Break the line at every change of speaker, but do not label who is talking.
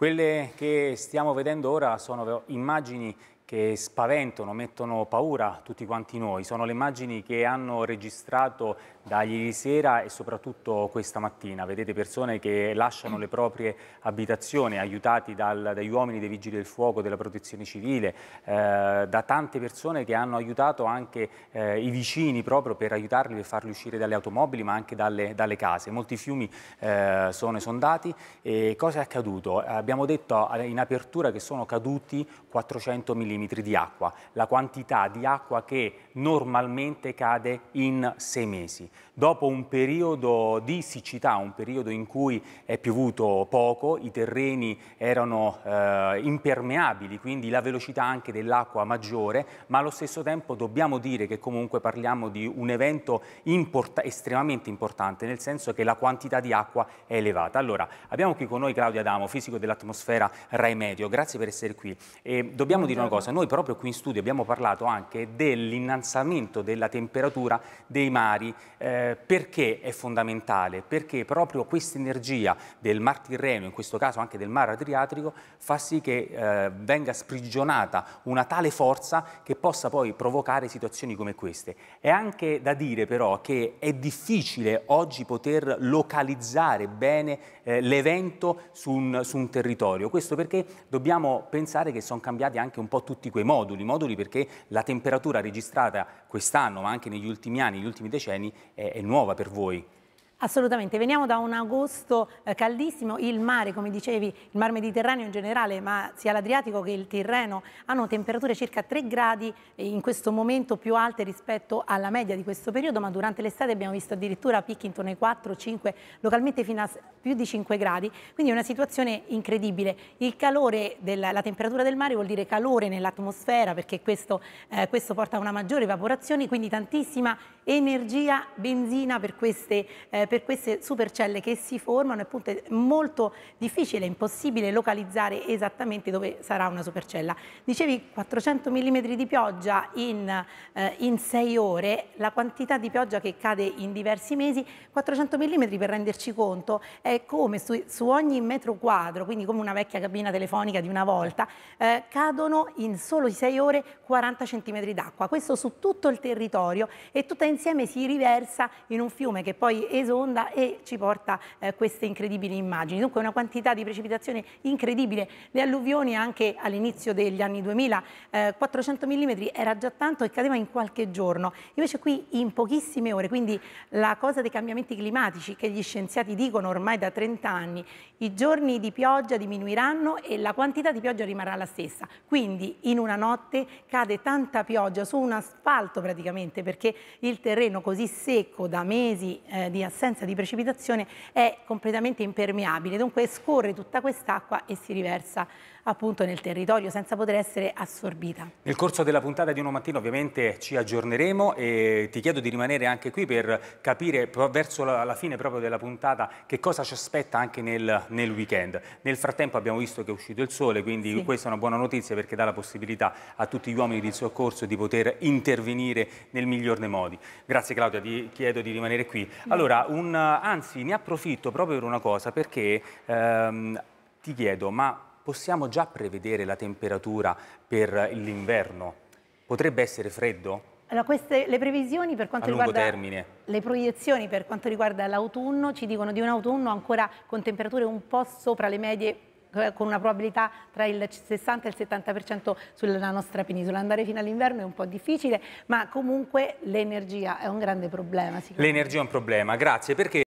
Quelle che stiamo vedendo ora sono immagini che spaventano, mettono paura tutti quanti noi. Sono le immagini che hanno registrato da ieri sera e soprattutto questa mattina. Vedete persone che lasciano le proprie abitazioni, aiutati dal, dagli uomini dei Vigili del Fuoco, della Protezione Civile, eh, da tante persone che hanno aiutato anche eh, i vicini proprio per aiutarli, e farli uscire dalle automobili ma anche dalle, dalle case. Molti fiumi eh, sono esondati e cosa è accaduto? Abbiamo detto in apertura che sono caduti 400 mm millimetri di acqua, la quantità di acqua che normalmente cade in sei mesi. Dopo un periodo di siccità, un periodo in cui è piovuto poco, i terreni erano eh, impermeabili, quindi la velocità anche dell'acqua maggiore, ma allo stesso tempo dobbiamo dire che comunque parliamo di un evento import estremamente importante, nel senso che la quantità di acqua è elevata. Allora, abbiamo qui con noi Claudio Adamo, fisico dell'atmosfera Rai Medio, grazie per essere qui. E dobbiamo Buongiorno. dire una cosa, cosa. Cioè, noi proprio qui in studio abbiamo parlato anche dell'innalzamento della temperatura dei mari. Eh, perché è fondamentale? Perché proprio questa energia del Mar Tirreno, in questo caso anche del Mar Adriatico, fa sì che eh, venga sprigionata una tale forza che possa poi provocare situazioni come queste. È anche da dire però che è difficile oggi poter localizzare bene eh, l'evento su, su un territorio. Questo perché dobbiamo pensare che sono cambiati anche un po' tutti tutti quei moduli, moduli perché la temperatura registrata quest'anno ma anche negli ultimi anni, negli ultimi decenni è, è nuova per voi.
Assolutamente, veniamo da un agosto eh, caldissimo, il mare, come dicevi, il mar Mediterraneo in generale, ma sia l'Adriatico che il Tirreno hanno temperature circa 3 gradi eh, in questo momento più alte rispetto alla media di questo periodo, ma durante l'estate abbiamo visto addirittura picchi intorno ai 4, 5, localmente fino a più di 5 gradi, quindi è una situazione incredibile. Il calore, della, la temperatura del mare vuol dire calore nell'atmosfera perché questo, eh, questo, porta a una maggiore evaporazione, quindi tantissima energia, benzina per queste eh, per queste supercelle che si formano appunto è molto difficile, impossibile localizzare esattamente dove sarà una supercella. Dicevi 400 mm di pioggia in, eh, in 6 ore, la quantità di pioggia che cade in diversi mesi, 400 mm per renderci conto è come su, su ogni metro quadro, quindi come una vecchia cabina telefonica di una volta, eh, cadono in solo sei ore 40 cm d'acqua, questo su tutto il territorio e tutta insieme si riversa in un fiume che poi esonda rotonda e ci porta eh, queste incredibili immagini. Dunque una quantità di precipitazione incredibile. Le alluvioni anche all'inizio degli anni 2000, eh, 400 mm era già tanto e cadeva in qualche giorno. Invece qui in pochissime ore, quindi la cosa dei cambiamenti climatici che gli scienziati dicono ormai da 30 anni, i giorni di pioggia diminuiranno e la quantità di pioggia rimarrà la stessa. Quindi in una notte cade tanta pioggia su un asfalto praticamente perché il terreno così secco da mesi eh, di assenza assenza di precipitazione è completamente impermeabile, dunque scorre tutta quest'acqua e si riversa appunto nel territorio senza poter essere assorbita.
Nel corso della puntata di Uno Mattino ovviamente ci aggiorneremo e ti chiedo di rimanere anche qui per capire verso la fine proprio della puntata che cosa ci aspetta anche nel, nel weekend. Nel frattempo abbiamo visto che è uscito il sole, quindi sì. questa è una buona notizia perché dà la possibilità a tutti gli uomini di soccorso di poter intervenire nel miglior dei modi. Grazie Claudia, ti chiedo di rimanere qui. Allora, un, anzi, ne approfitto proprio per una cosa, perché ehm, ti chiedo, ma possiamo già prevedere la temperatura per l'inverno? Potrebbe essere freddo?
Allora, queste, le previsioni per quanto riguarda termine. le proiezioni per quanto riguarda l'autunno ci dicono di un autunno ancora con temperature un po' sopra le medie eh, con una probabilità tra il 60 e il 70% sulla nostra penisola. Andare fino all'inverno è un po' difficile, ma comunque l'energia è un grande problema.
L'energia è un problema, grazie. Perché...